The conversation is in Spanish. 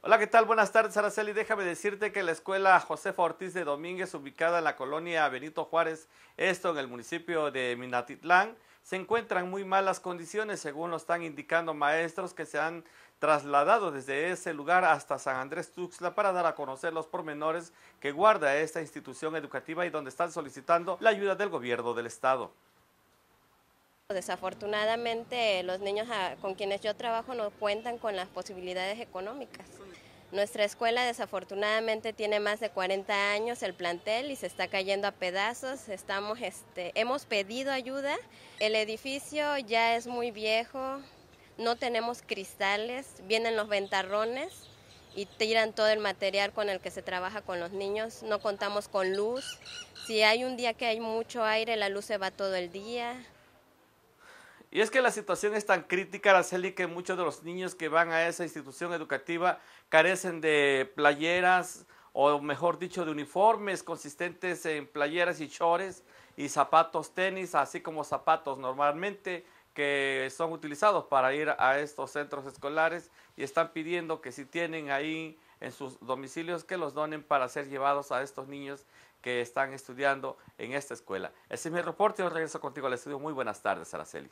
Hola, ¿qué tal? Buenas tardes, Araceli. Déjame decirte que la escuela José Ortiz de Domínguez, ubicada en la colonia Benito Juárez, esto en el municipio de Minatitlán, se encuentra en muy malas condiciones, según lo están indicando maestros que se han trasladado desde ese lugar hasta San Andrés Tuxtla para dar a conocer los pormenores que guarda esta institución educativa y donde están solicitando la ayuda del gobierno del estado. Desafortunadamente los niños con quienes yo trabajo no cuentan con las posibilidades económicas. Nuestra escuela desafortunadamente tiene más de 40 años el plantel y se está cayendo a pedazos. Estamos, este, hemos pedido ayuda. El edificio ya es muy viejo, no tenemos cristales, vienen los ventarrones y tiran todo el material con el que se trabaja con los niños. No contamos con luz. Si hay un día que hay mucho aire, la luz se va todo el día. Y es que la situación es tan crítica, Araceli, que muchos de los niños que van a esa institución educativa carecen de playeras o mejor dicho de uniformes consistentes en playeras y shorts y zapatos tenis, así como zapatos normalmente que son utilizados para ir a estos centros escolares y están pidiendo que si tienen ahí en sus domicilios que los donen para ser llevados a estos niños que están estudiando en esta escuela. Ese es mi reporte. Yo regreso contigo al estudio. Muy buenas tardes, Araceli.